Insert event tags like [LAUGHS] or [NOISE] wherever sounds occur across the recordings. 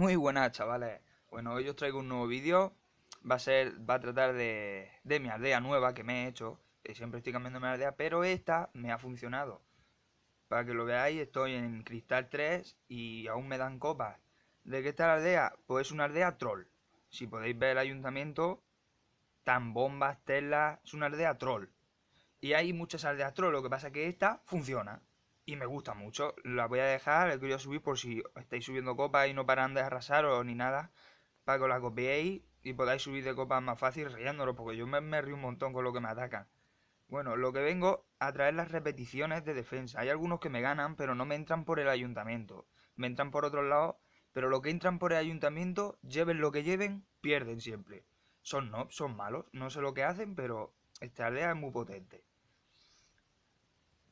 Muy buena chavales, bueno hoy os traigo un nuevo vídeo, va a ser, va a tratar de, mi aldea nueva que me he hecho, eh, siempre estoy cambiando mi aldea, pero esta me ha funcionado. Para que lo veáis estoy en cristal 3 y aún me dan copas. ¿De qué está la aldea? Pues es una aldea troll, si podéis ver el ayuntamiento, tan bombas, telas, es una aldea troll. Y hay muchas aldeas troll, lo que pasa es que esta funciona y me gusta mucho. La voy a dejar, la a subir por si estáis subiendo copas y no paran de arrasaros ni nada, para que os la copiéis y podáis subir de copas más fácil riéndolo porque yo me, río un montón con lo que me atacan. Bueno, lo que vengo a traer las repeticiones de defensa. Hay algunos que me ganan, pero no me entran por el ayuntamiento. Me entran por otros lados, pero lo que entran por el ayuntamiento, lleven lo que lleven, pierden siempre. Son no, son malos, no sé lo que hacen, pero esta aldea es muy potente.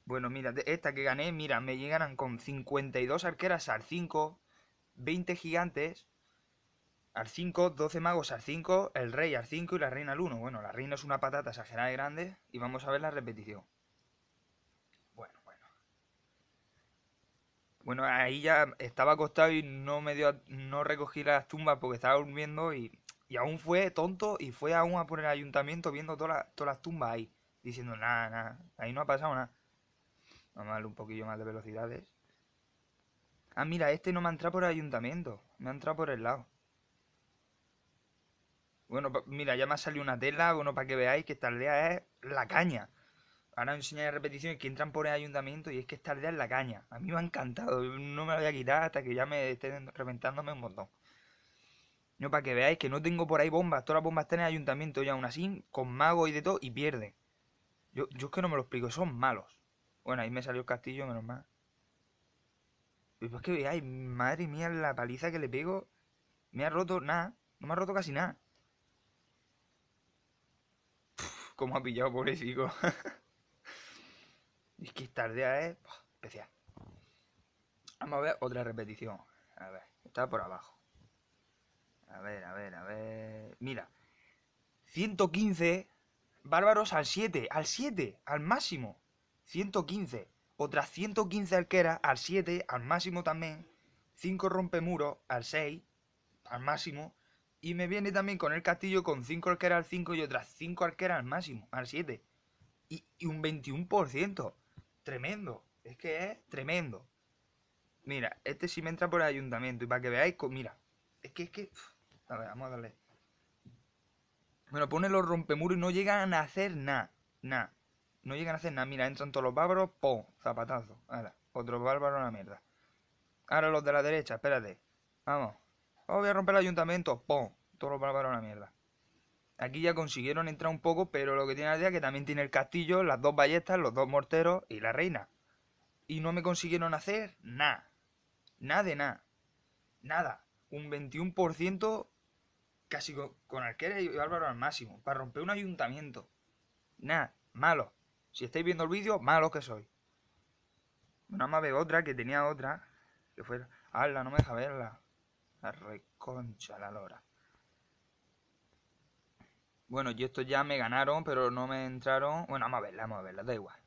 Bueno, mira, esta que gané, mira, me llegan con 52 arqueras al 5, 20 gigantes al 5, 12 magos al 5, el rey al 5 y la reina al 1. Bueno, la reina es una patata exagerada de grande y vamos a ver la repetición. Bueno, bueno. Bueno, ahí ya estaba acostado y no me dio, no recogí las tumbas porque estaba durmiendo y, aún fue tonto y fue aún a por el ayuntamiento viendo todas todas las tumbas ahí. Diciendo, nada, nada, ahí no ha pasado nada. Vamos a darle un poquillo más de velocidades. Ah, mira, este no me ha entrado por el ayuntamiento. Me ha entrado por el lado. Bueno, mira, ya me ha salido una tela, bueno, para que veáis que esta aldea es la caña. Ahora enseñaré repetición que entran por el ayuntamiento y es que esta aldea es la caña. A mí me ha encantado, no me la voy a quitar hasta que ya me estén reventándome un montón. No, para que veáis que no tengo por ahí bombas, todas las bombas están en el ayuntamiento y aún así, con mago y de todo, y pierden. Yo, yo es que no me lo explico, son malos. Bueno, ahí me salió el castillo, menos mal. pues que veáis, madre mía, la paliza que le pego. Me ha roto nada. No me ha roto casi nada. ¿Cómo ha pillado, pobrecito. [LAUGHS] es que es tarde, ¿eh? especial. Vamos a ver otra repetición. A ver, está por abajo. A ver, a ver, a ver. Mira. 115. Bárbaros al 7. Al 7. Al máximo. 115, otras 115 arqueras al 7, al máximo también, 5 rompemuros al 6, al máximo, y me viene también con el castillo con 5 arqueras al 5 y otras 5 arqueras al máximo, al 7. Y, un 21%. Tremendo. Es que es tremendo. Mira, este sí me entra por el ayuntamiento. Y para que veáis, mira. Es que es que. a ver, vamos a darle. me lo pone los rompemuros y no llegan a hacer nada. Nada. No llegan a hacer nada. Mira, entran todos los bárbaros. ¡Po! Zapatazo. Ahora, otro bárbaro a la mierda. Ahora los de la derecha, espérate. Vamos. Oh, voy a romper el ayuntamiento. ¡Po! Todos los bárbaros a la mierda. Aquí ya consiguieron entrar un poco, pero lo que tiene la idea es que también tiene el castillo, las dos ballestas, los dos morteros y la reina. Y no me consiguieron hacer nada. Nada de nada. Nada. Un 21% casi con, con, y bárbaros al máximo. Para romper un ayuntamiento. Nada. Malo. Si estáis viendo el vídeo, malo que soy. Una más veo otra que tenía otra. Que fue. ¡Hala! No me deja verla. La reconcha, la lora. Bueno, y estos ya me ganaron, pero no me entraron. Bueno, vamos a verla, vamos a verla, da igual.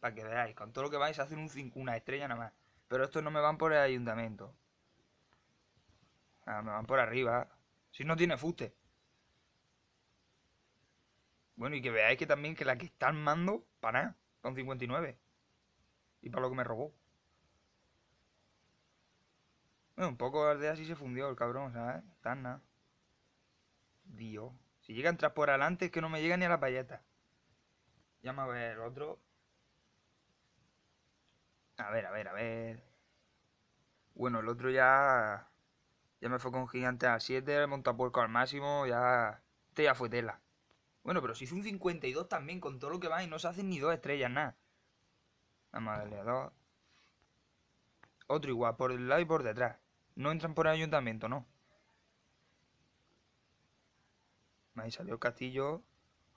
Para que veáis, con todo lo que vais a hacer un una estrella nada más. Pero estos no me van por el ayuntamiento. Ah, me van por arriba. Si no tiene fuste. Bueno, y que veáis que también que la que está mando para nada. Son 59. Y para lo que me robó. Bueno, un poco de así se fundió el cabrón, ¿sabes? Tan Dios. Si llega a por adelante es que no me llega ni a la payeta. Ya a ver el otro. A ver, a ver, a ver. Bueno, el otro ya. Ya me fue con gigante a 7, montapuerco al máximo, ya. Este ya fue tela. Bueno, pero si es un 52 también, con todo lo que va y no se hacen ni dos estrellas, nada. Vamos a darle dos. Otro igual, por el lado y por detrás. No entran por el ayuntamiento, no. Ahí salió Castillo.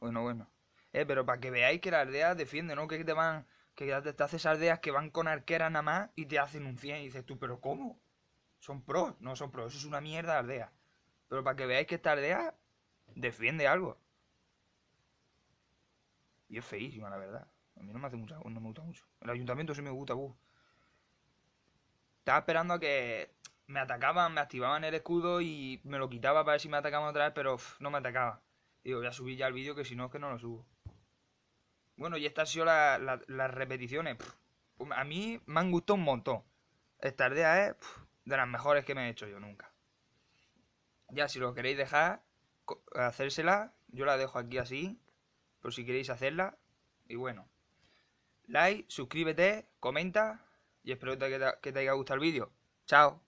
Bueno, bueno. Eh, pero para que veáis que la aldea defiende, ¿no? Que te van. Que te, haces aldeas que van con arquera nada más y te hacen un 100. Y dices tú, ¿pero cómo? Son pros. No son pros. Eso es una mierda de aldea. Pero para que veáis que esta aldea defiende algo. Y es feísima, la verdad. A mí no me hace mucha, no me gusta mucho. El ayuntamiento sí me gusta, uh. Estaba esperando a que me atacaban, me activaban el escudo y me lo quitaba para ver si me atacaban otra vez, pero no me atacaba. Y voy a subir ya el vídeo que si no es que no lo subo. Bueno, y estas han sido las repeticiones. Pues a mí me han gustado un montón. Esta aldea es eh, de las mejores que me he hecho yo nunca. Ya, si lo queréis dejar, hacérsela, yo la dejo aquí así, por si queréis hacerla. Y bueno, like, suscríbete, comenta y espero que te, te haya gustado el vídeo. Chao.